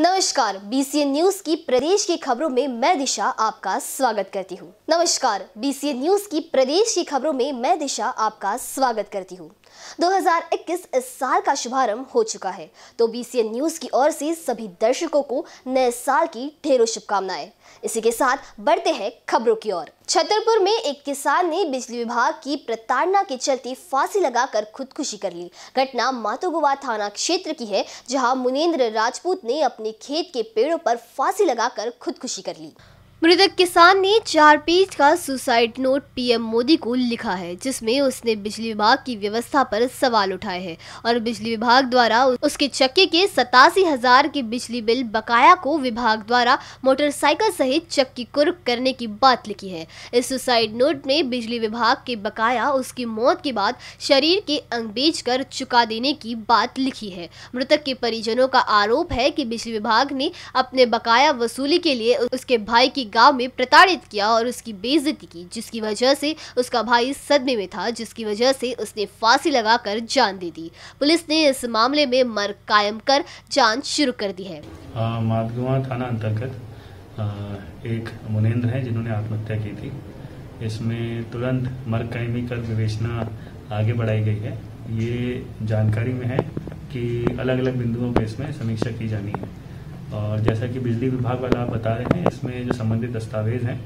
नमस्कार BCA news की प्रदेश की खबरों में मैं दिशा आपका स्वागत करती हूँ नमस्कार बीसीए न्यूज की प्रदेश की खबरों में मैं दिशा आपका स्वागत करती हूँ 2021 इस साल का शुभारंभ हो चुका है तो बीसीएन न्यूज की ओर से सभी दर्शकों को नए साल की ढेरों शुभकामनाएं इसी के साथ बढ़ते हैं खबरों की ओर छतरपुर में एक किसान ने बिजली विभाग की प्रताड़ना के चलते फांसी लगाकर खुदकुशी कर ली घटना मातोगुवा थाना क्षेत्र की है जहां मुनेंद्र राजपूत ने अपने खेत के पेड़ों पर फांसी लगाकर खुदकुशी कर ली मृतक किसान ने चार पेज का सुसाइड नोट पीएम मोदी को लिखा है जिसमें उसने बिजली विभाग की व्यवस्था पर सवाल उठाए हैं और बिजली विभाग द्वारा उसके चक्के के सतासी हजार के बिजली बिल बकाया को विभाग द्वारा मोटरसाइकिल सहित चक्की कुर्क करने की बात लिखी है इस सुसाइड नोट में बिजली विभाग के बकाया उसकी मौत के बाद शरीर के अंग बेच कर चुका देने की बात लिखी है मृतक के परिजनों का आरोप है की बिजली विभाग ने अपने बकाया वसूली के लिए उसके भाई की गांव में प्रताड़ित किया और उसकी बेइज्जती की जिसकी वजह से उसका भाई सदमे में था जिसकी वजह से उसने फांसी लगाकर जान दे दी पुलिस ने इस मामले में मर कायम कर जांच शुरू कर दी है थाना अंतर्गत एक मुनेन्द्र है जिन्होंने आत्महत्या की थी इसमें तुरंत मर कायमी कर विवेचना आगे बढ़ाई गई है ये जानकारी में है कि अलग अलग बिंदुओं पर इसमें समीक्षा की जानी है और जैसा कि बिजली विभाग वाला आप बता रहे हैं इसमें जो संबंधित दस्तावेज हैं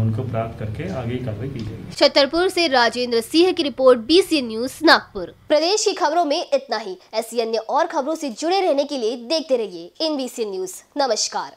उनको प्राप्त करके आगे कार्रवाई की जाएगी छतरपुर से राजेंद्र सिंह की रिपोर्ट बीसी न्यूज नागपुर प्रदेश की खबरों में इतना ही ऐसी अन्य और खबरों से जुड़े रहने के लिए देखते रहिए एनबीसी न्यूज नमस्कार